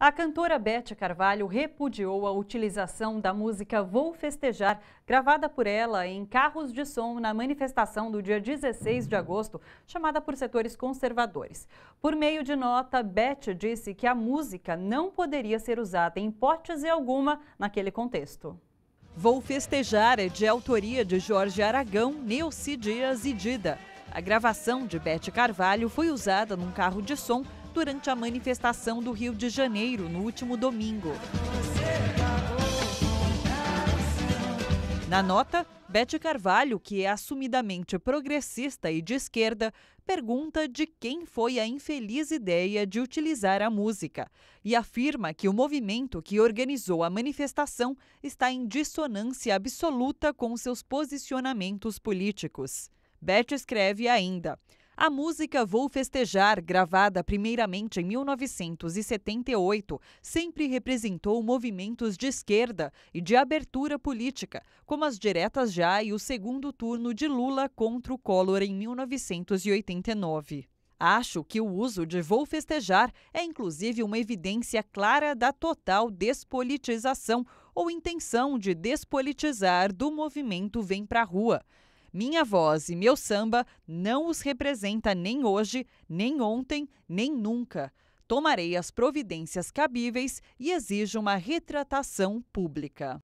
A cantora Beth Carvalho repudiou a utilização da música Vou Festejar, gravada por ela em carros de som na manifestação do dia 16 de agosto, chamada por setores conservadores. Por meio de nota, Beth disse que a música não poderia ser usada em hipótese alguma naquele contexto. Vou Festejar é de autoria de Jorge Aragão, Nilce Dias e Dida. A gravação de Beth Carvalho foi usada num carro de som durante a manifestação do Rio de Janeiro no último domingo. Na nota, Beth Carvalho, que é assumidamente progressista e de esquerda, pergunta de quem foi a infeliz ideia de utilizar a música e afirma que o movimento que organizou a manifestação está em dissonância absoluta com seus posicionamentos políticos. Beth escreve ainda: a música Vou Festejar, gravada primeiramente em 1978, sempre representou movimentos de esquerda e de abertura política, como as diretas já e o segundo turno de Lula contra o Collor em 1989. Acho que o uso de vou festejar é inclusive uma evidência clara da total despolitização ou intenção de despolitizar do movimento Vem Pra Rua. Minha voz e meu samba não os representa nem hoje, nem ontem, nem nunca. Tomarei as providências cabíveis e exijo uma retratação pública.